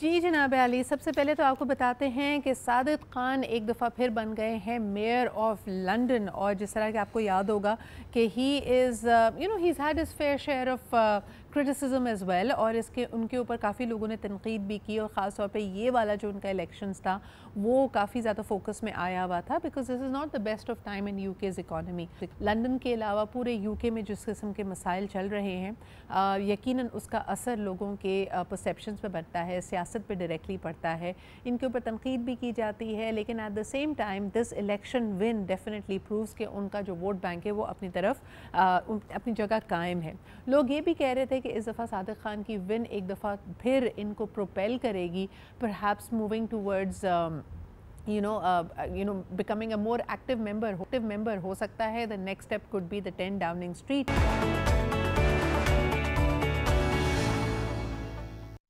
जी जनाब अली सबसे पहले तो आपको बताते हैं कि सादत खान एक दफ़ा फिर बन गए हैं मेयर ऑफ लंदन और जिस तरह के आपको याद होगा कि he is you know he is had is fair share of criticism as well और इसके उनके ऊपर काफ़ी लोगों ने तनकीद भी की और ख़ास तौर पर ये वाला जो उनका इलेक्शन था वो काफ़ी ज़्यादा फोकस में आया हुआ था because this is not the best of time in UK's economy London के अलावा पूरे यू के में जिस किस्म के मसाइल चल रहे हैं यकीन उसका असर लोगों के परसेप्शन पर बढ़ता है सियासत पर डायरेक्टली पड़ता है इनके ऊपर तनकीद भी की जाती है लेकिन at the same time this election win definitely prove कि उनका जो वोट बैंक है वो अपनी तरफ अपनी जगह कायम है लोग ये भी कह रहे थे कि इस दफ़ा सादिक ख़ान की विन एक दफ़ा फिर इनको प्रोपेल करेगी perhaps moving towards you know you know becoming a more active member active member हो सकता है the next step could be the ten Downing street